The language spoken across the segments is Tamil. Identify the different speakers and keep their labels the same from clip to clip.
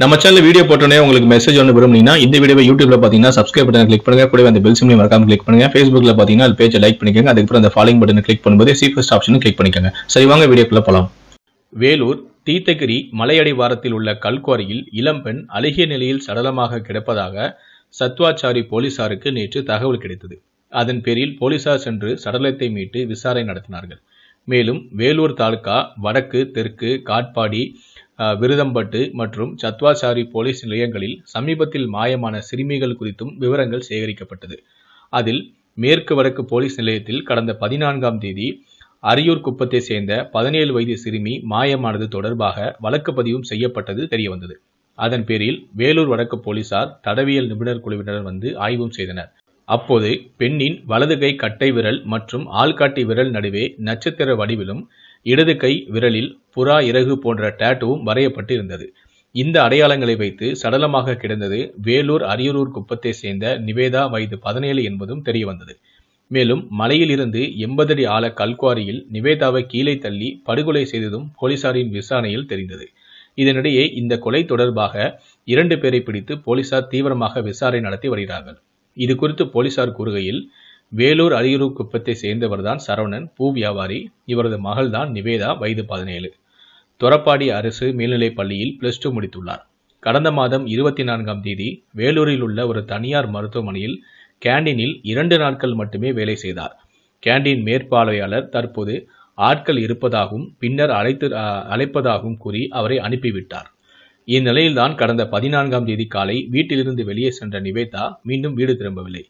Speaker 1: நம்ம சேனல் வீடியோ போட்டோன்னே உங்களுக்கு மெசேஜ் ஒன்று விரும்புனீங்கன்னா இந்த வீடியோ யூடியூப்ல பார்த்தீங்கன்னா சப்ஸ்கிரைப் பட்டன் கிளிக் பண்ணுங்க கூட அந்த பெல் சிம்லையும் மறக்காம கிளிக் பண்ணுங்க ஃபேஸ்புக்ல பார்த்தீங்கன்னா அது பேஜை லைக் பண்ணிக்கோங்க அதுக்கப்புறம் அந்த ஃபாலோ பட்டன் கிளிக் பண்ணும்போது சீஃபஸ்ட் ஆப்ஷனும் கிளிக் பண்ணிக்கோங்க சரி வாங்க வீடியோக்குள்ள போகலாம் வேலூர் தீத்தகிரி வாரத்தில் உள்ள கல்குவாரியில் இளம்பெண் அழுகிய நிலையில் சடலமாக கிடப்பதாக சத்வாச்சாரி போலீசாருக்கு நேற்று தகவல் கிடைத்தது அதன் பேரில் போலீசார் சென்று சடலத்தை மீட்டு விசாரணை நடத்தினார்கள் மேலும் வேலூர் தாலுகா வடக்கு தெற்கு காட்பாடி விருதம்பட்டு மற்றும் சத்வாசாரி போலீஸ் நிலையங்களில் சமீபத்தில் மாயமான சிறுமிகள் குறித்தும் விவரங்கள் சேகரிக்கப்பட்டது அதில் மேற்கு வடக்கு போலீஸ் நிலையத்தில் கடந்த பதினான்காம் தேதி அரியூர் குப்பத்தை சேர்ந்த பதினேழு வயது சிறுமி மாயமானது தொடர்பாக வழக்கு பதிவும் செய்யப்பட்டது தெரியவந்தது அதன் பேரில் வேலூர் வடக்கு போலீசார் தடவியல் நிபுணர் குழுவினர் வந்து ஆய்வும் செய்தனர் அப்போது பெண்ணின் வலது கை கட்டை விரல் மற்றும் ஆள்காட்டி விரல் நடுவே நட்சத்திர வடிவிலும் இடது கை விரலில் புறா இறகு போன்ற டேட்டூவும் வரையப்பட்டு இருந்தது இந்த அடையாளங்களை வைத்து சடலமாக கிடந்தது வேலூர் அரியலூர் குப்பத்தை சேர்ந்த நிவேதா வயது பதினேழு என்பதும் தெரிய வந்தது மேலும் மலையிலிருந்து எண்பது அடி ஆழ கல்குவாரியில் நிவேதாவை கீழே தள்ளி படுகொலை செய்ததும் போலீசாரின் விசாரணையில் தெரிந்தது இதனிடையே இந்த கொலை தொடர்பாக இரண்டு பேரை பிடித்து போலீசார் தீவிரமாக விசாரணை நடத்தி வருகிறார்கள் இது குறித்து போலீசார் கூறுகையில் வேலூர் அரியூர் குப்பத்தை சேர்ந்தவர்தான் சரவணன் பூ வியாபாரி இவரது மகள்தான் நிவேதா வயது பதினேழு தொரப்பாடி அரசு மேல்நிலைப் பள்ளியில் பிளஸ் டூ முடித்துள்ளார் கடந்த மாதம் இருபத்தி நான்காம் தேதி வேலூரில் உள்ள ஒரு தனியார் மருத்துவமனையில் கேண்டீனில் இரண்டு நாட்கள் மட்டுமே வேலை செய்தார் கேண்டீன் மேற்பார்வையாளர் தற்போது ஆட்கள் இருப்பதாகவும் பின்னர் அழைத்து அழைப்பதாகவும் கூறி அவரை அனுப்பிவிட்டார் இந்நிலையில்தான் கடந்த பதினான்காம் தேதி காலை வீட்டிலிருந்து வெளியே சென்ற நிவேதா மீண்டும் வீடு திரும்பவில்லை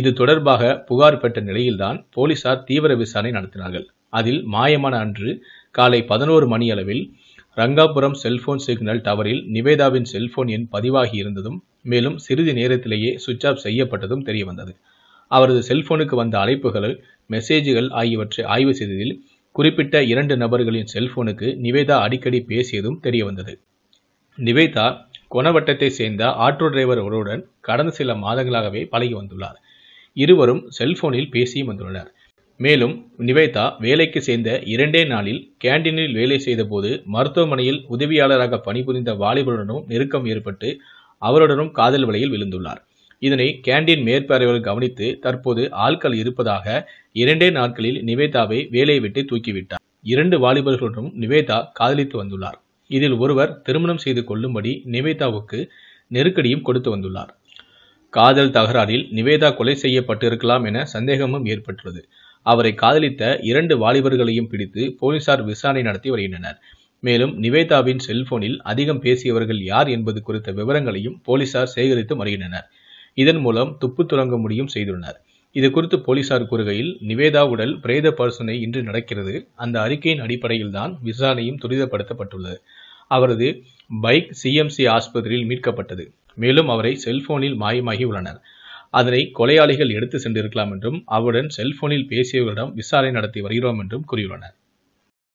Speaker 1: இது தொடர்பாக புகார் பெற்ற நிலையில்தான் போலீசார் தீவிர விசாரணை நடத்தினார்கள் அதில் மாயமான அன்று காலை பதினோரு மணி அளவில் ரங்காபுரம் செல்போன் சிக்னல் டவரில் நிவேதாவின் செல்போன் எண் பதிவாகி இருந்ததும் மேலும் சிறிது நேரத்திலேயே சுவிட்ச் ஆஃப் செய்யப்பட்டதும் தெரியவந்தது அவரது செல்போனுக்கு வந்த அழைப்புகள் மெசேஜுகள் ஆகியவற்றை ஆய்வு செய்ததில் குறிப்பிட்ட இரண்டு நபர்களின் செல்போனுக்கு நிவேதா அடிக்கடி பேசியதும் தெரியவந்தது நிவேதா கொணவட்டத்தை சேர்ந்த ஆட்டோ டிரைவர் ஒருவருடன் கடந்த சில மாதங்களாகவே பழகி வந்துள்ளார் இருவரும் செல்போனில் பேசி வந்துள்ளனர் மேலும் நிவேதா வேலைக்கு சேர்ந்த இரண்டே நாளில் கேண்டீனில் வேலை செய்தபோது மருத்துவமனையில் உதவியாளராக பணிபுரிந்த வாலிபருடனும் நெருக்கம் ஏற்பட்டு அவருடனும் காதல் வலையில் விழுந்துள்ளார் இதனை கேண்டீன் மேற்பார்வையில் கவனித்து தற்போது ஆட்கள் இருப்பதாக இரண்டே நாட்களில் நிவேதாவை வேலையை விட்டு தூக்கிவிட்டார் இரண்டு வாலிபர்களுடனும் நிவேதா காதலித்து வந்துள்ளார் இதில் ஒருவர் திருமணம் செய்து கொள்ளும்படி நிவேதாவுக்கு நெருக்கடியும் கொடுத்து வந்துள்ளார் காதல் தகராறில் நிவேதா கொலை செய்யப்பட்டிருக்கலாம் என சந்தேகமும் ஏற்பட்டுள்ளது அவரை காதலித்த இரண்டு வாலிபர்களையும் பிடித்து போலீசார் விசாரணை நடத்தி வருகின்றனர் மேலும் நிவேதாவின் செல்போனில் அதிகம் பேசியவர்கள் யார் என்பது குறித்த விவரங்களையும் போலீசார் சேகரித்து வருகின்றனர் இதன் மூலம் துப்பு துறங்க முடியும் செய்துள்ளனர் இது குறித்து போலீசார் கூறுகையில் நிவேதா உடல் பிரேத பரிசோதனை இன்று நடக்கிறது அந்த அறிக்கையின் அடிப்படையில் தான் விசாரணையும் துரிதப்படுத்தப்பட்டுள்ளது அவரது பைக் சிஎம்சி ஆஸ்பத்திரியில் மீட்கப்பட்டது மேலும் அவரை செல்போனில் மாயமாகி உள்ளனர் அதனை கொலையாளிகள் எடுத்து சென்றிருக்கலாம் என்றும் அவருடன் செல்போனில் பேசியவர்களிடம் விசாரணை நடத்தி வருகிறோம் என்றும் கூறியுள்ளனர்